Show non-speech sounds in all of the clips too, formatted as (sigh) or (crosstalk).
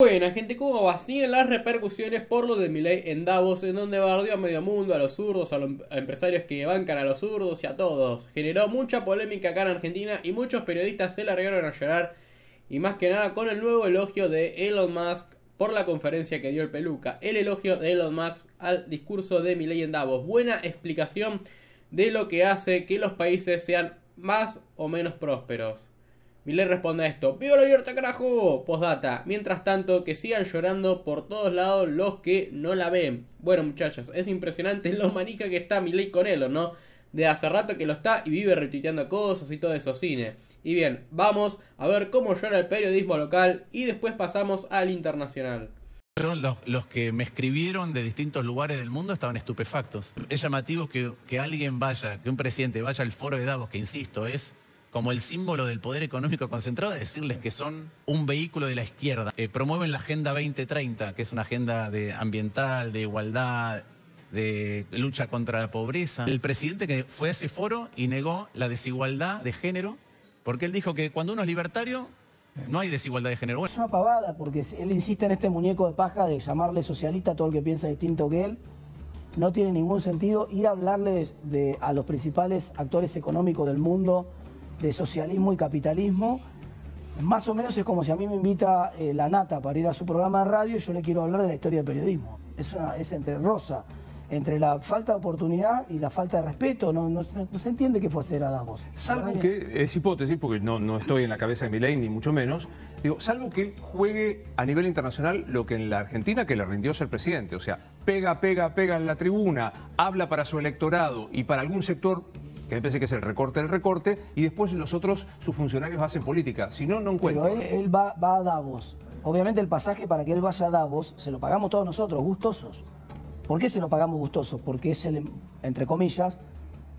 Buena gente, ¿cómo en las repercusiones por lo de Milei en Davos, en donde bardeó a medio mundo, a los zurdos, a los em, empresarios que bancan a los zurdos y a todos? Generó mucha polémica acá en Argentina y muchos periodistas se largaron a llorar, y más que nada con el nuevo elogio de Elon Musk por la conferencia que dio el peluca, el elogio de Elon Musk al discurso de Milei en Davos, buena explicación de lo que hace que los países sean más o menos prósperos. Milei responde a esto, ¡Viva la libertad carajo! Postdata, mientras tanto que sigan llorando por todos lados los que no la ven. Bueno muchachos, es impresionante lo manija que está Milei con él, no? De hace rato que lo está y vive retuiteando cosas y todo eso cine. Y bien, vamos a ver cómo llora el periodismo local y después pasamos al internacional. Los, los, que me escribieron de distintos lugares del mundo estaban estupefactos. Es llamativo que alguien vaya, que un presidente vaya al foro de Davos, que insisto, es como el símbolo del poder económico concentrado, decirles que son un vehículo de la izquierda. Eh, promueven la Agenda 2030, que es una agenda de ambiental, de igualdad, de lucha contra la pobreza. El presidente que fue a ese foro y negó la desigualdad de género, porque él dijo que cuando uno es libertario, no hay desigualdad de género. Es una pavada, porque él insiste en este muñeco de paja de llamarle socialista a todo el que piensa distinto que él. No tiene ningún sentido ir a hablarle... a los principales actores económicos del mundo de socialismo y capitalismo. Más o menos es como si a mí me invita eh, la nata para ir a su programa de radio y yo le quiero hablar de la historia del periodismo. Es, es entre rosa, entre la falta de oportunidad y la falta de respeto. No, se entiende qué fue hacer a voz. Salvo que, es hipótesis, porque no, no estoy en la cabeza de ley, ni mucho menos, digo, salvo que juegue a nivel internacional lo que en la Argentina que le rindió ser presidente. O sea, pega, pega, pega en la tribuna, habla para su electorado y para algún sector que me parece que es el recorte del recorte, y después los otros, sus funcionarios hacen política. Si no, no encuentran. Pero él, va, a Davos. Obviamente el pasaje para que él vaya a Davos se lo pagamos todos nosotros, gustosos. ¿Por qué se lo pagamos gustosos? Porque es el, entre comillas,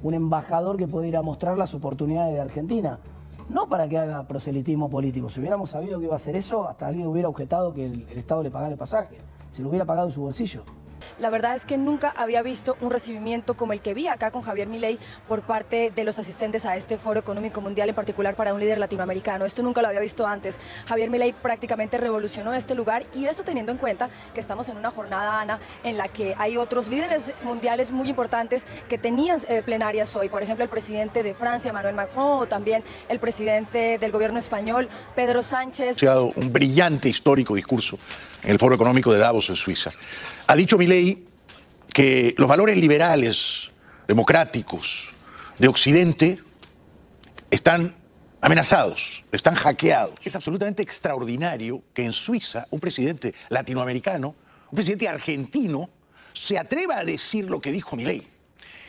un embajador que puede ir a mostrar las oportunidades de Argentina. No para que haga proselitismo político. Si hubiéramos sabido que iba a hacer eso, hasta alguien hubiera objetado que el, el Estado le pagara el pasaje. Se lo hubiera pagado en su bolsillo. La verdad es que nunca había visto un recibimiento como el que vi acá con Javier Milei por parte de los asistentes a este Foro Económico Mundial, en particular para un líder latinoamericano. Esto nunca lo había visto antes. Javier Milei prácticamente revolucionó este lugar y esto teniendo en cuenta que estamos en una jornada, Ana, en la que hay otros líderes mundiales muy importantes que tenían eh, plenarias hoy. Por ejemplo, el presidente de Francia, Manuel Macron, también el presidente del gobierno español, Pedro Sánchez. Ha dado un brillante histórico discurso en el Foro Económico de Davos en Suiza. Ha dicho Milei que los valores liberales, democráticos, de Occidente, están amenazados, están hackeados. Es absolutamente extraordinario que en Suiza un presidente latinoamericano, un presidente argentino, se atreva a decir lo que dijo Milei,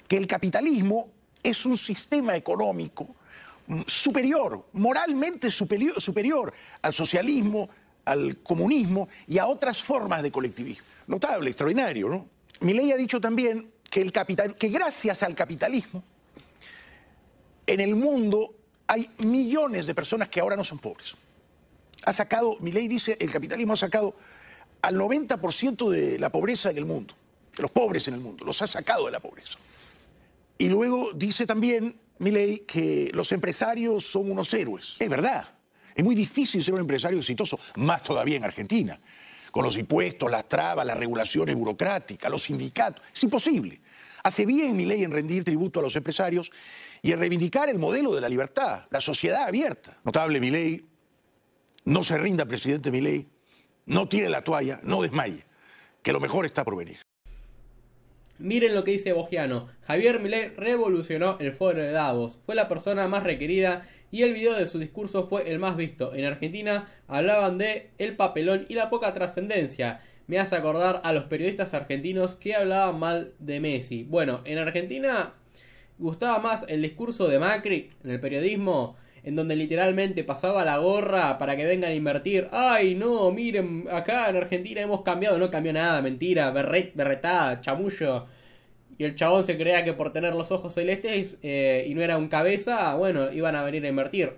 que el capitalismo es un sistema económico mm, superior, moralmente superior al socialismo, al comunismo y a otras formas de colectivismo notable, extraordinario. ¿no? Milei ha dicho también que, gracias al capitalismo, en el mundo hay millones de personas que ahora no son pobres. Ha sacado, Milei dice, el capitalismo ha sacado al 90% de la pobreza en el mundo, de los pobres en el mundo, los ha sacado de la pobreza. Y luego dice también Milei que los empresarios son unos héroes. Es verdad, es muy difícil ser un empresario exitoso, más todavía en Argentina con los impuestos, las trabas, las regulaciones burocráticas, los sindicatos. Es imposible. Hace bien mi ley en rendir tributo a los empresarios y en reivindicar el modelo de la libertad, la sociedad abierta. Notable mi ley, no se rinda, presidente mi no tire la toalla, no desmaye, que lo mejor está por venir. Miren lo que dice Bogiano. Javier Milei revolucionó el foro de Davos. Fue la persona más requerida y el video de su discurso fue el más visto. En Argentina hablaban de el papelón y la poca trascendencia. Me hace acordar a los periodistas argentinos que hablaban mal de Messi. Bueno, en Argentina gustaba más el discurso de Macri en el periodismo en donde literalmente pasaba la gorra para que vengan a invertir. Ay, no, miren, acá en Argentina hemos cambiado, no cambió nada, mentira, berretada, chamullo. Y el chabón se creía que por tener los ojos celestes eh, y no era un cabeza, bueno, iban a venir a invertir.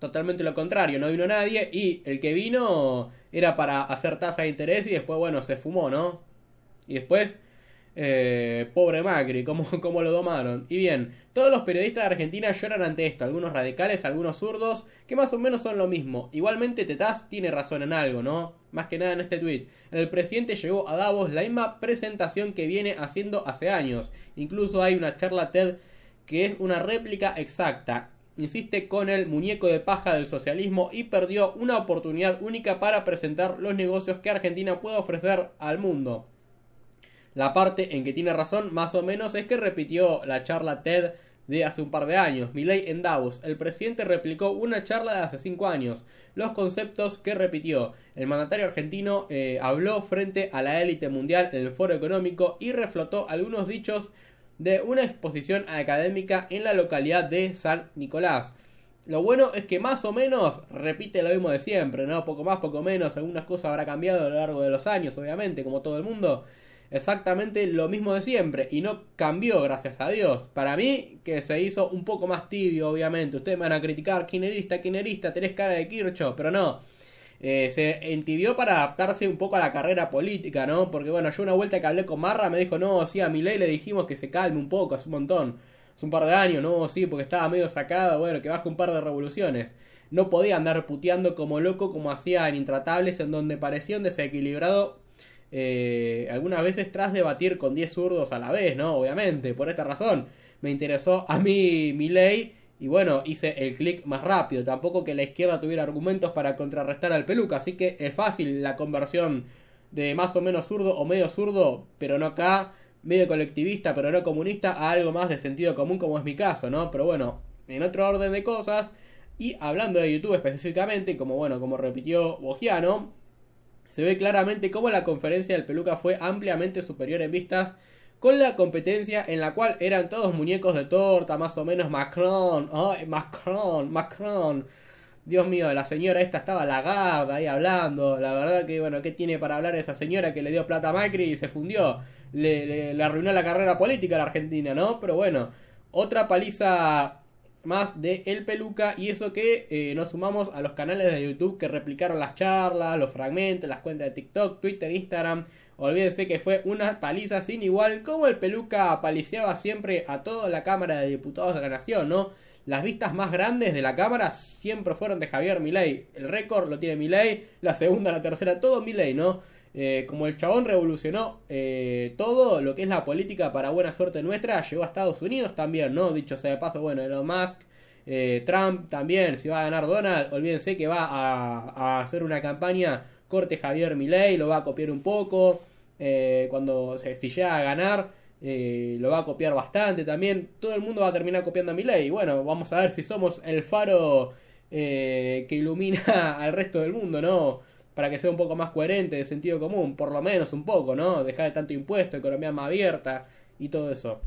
Totalmente lo contrario, no vino nadie y el que vino era para hacer tasa de interés y después, bueno, se fumó, ¿no? Y después eh, pobre Macri, (laughs) como, lo domaron. Y bien, todos los periodistas de Argentina lloran ante esto, algunos radicales, algunos zurdos, que más o menos son lo mismo. Igualmente Tetaz tiene razón en algo, ¿no? Más que nada en este tweet. El presidente llegó a Davos la misma presentación que viene haciendo hace años. Incluso hay una charla TED que es una réplica exacta. Insiste con el muñeco de paja del socialismo y perdió una oportunidad única para presentar los negocios que Argentina puede ofrecer al mundo. La parte en que tiene razón, más o menos, es que repitió la charla TED de hace un par de años. Milley en Davos. El presidente replicó una charla de hace cinco años. Los conceptos que repitió. El mandatario argentino eh, habló frente a la élite mundial en el foro económico y reflotó algunos dichos de una exposición académica en la localidad de San Nicolás. Lo bueno es que más o menos repite lo mismo de siempre, ¿no? Poco más, poco menos, algunas cosas habrá cambiado a lo largo de los años, obviamente, como todo el mundo exactamente lo mismo de siempre y no cambió, gracias a Dios. Para mí, que se hizo un poco más tibio, obviamente. Ustedes me van a criticar, kinerista, kinerista, tenés cara de Kircho, pero no. Eh, se entibió para adaptarse un poco a la carrera política, ¿no? Porque bueno, yo una vuelta que hablé con Marra me dijo, no, sí, a ley le dijimos que se calme un poco, hace un montón, hace un par de años, no, sí, porque estaba medio sacado, bueno, que baje un par de revoluciones no podía andar puteando como loco como hacía en Intratables, en donde parecía un desequilibrado eh, algunas veces tras debatir con 10 zurdos a la vez, ¿no? Obviamente, por esta razón me interesó a mí mi ley y bueno, hice el clic más rápido. Tampoco que la izquierda tuviera argumentos para contrarrestar al peluca, así que es fácil la conversión de más o menos zurdo o medio zurdo, pero no acá, medio colectivista, pero no comunista, a algo más de sentido común como es mi caso, ¿no? Pero bueno, en otro orden de cosas, y hablando de YouTube específicamente, como bueno, como repitió Bogiano, se ve claramente cómo la conferencia del Peluca fue ampliamente superior en vistas con la competencia en la cual eran todos muñecos de torta, más o menos Macron, oh, Macron, Macron. Dios mío, la señora esta estaba lagada ahí hablando. La verdad que, bueno, ¿qué tiene para hablar esa señora que le dio plata a Macri y se fundió? Le, le, le arruinó la carrera política a la Argentina, ¿no? Pero bueno, otra paliza más de El Peluca y eso que eh, nos sumamos a los canales de YouTube que replicaron las charlas, los fragmentos, las cuentas de TikTok, Twitter, Instagram. Olvídense que fue una paliza sin igual, como el Peluca paliciaba siempre a toda la Cámara de Diputados de la Nación, ¿no? Las vistas más grandes de la Cámara siempre fueron de Javier Milei. El récord lo tiene Milei, la segunda, la tercera, todo Milei, ¿no? Eh, como el chabón revolucionó eh, todo lo que es la política para buena suerte nuestra, llegó a Estados Unidos también, ¿no? Dicho sea de paso, bueno, Elon Musk, eh, Trump también, si va a ganar Donald, olvídense que va a, hacer una campaña corte Javier Milei, lo va a copiar un poco, eh, cuando se a ganar, lo va a copiar bastante también, todo el mundo va a terminar copiando a Milei, bueno, vamos a ver si somos el faro que ilumina (laughs) al resto del mundo, ¿no? para que sea un poco más coherente, de sentido común, por lo menos un poco, ¿no? Dejar de tanto impuesto, economía más abierta y todo eso.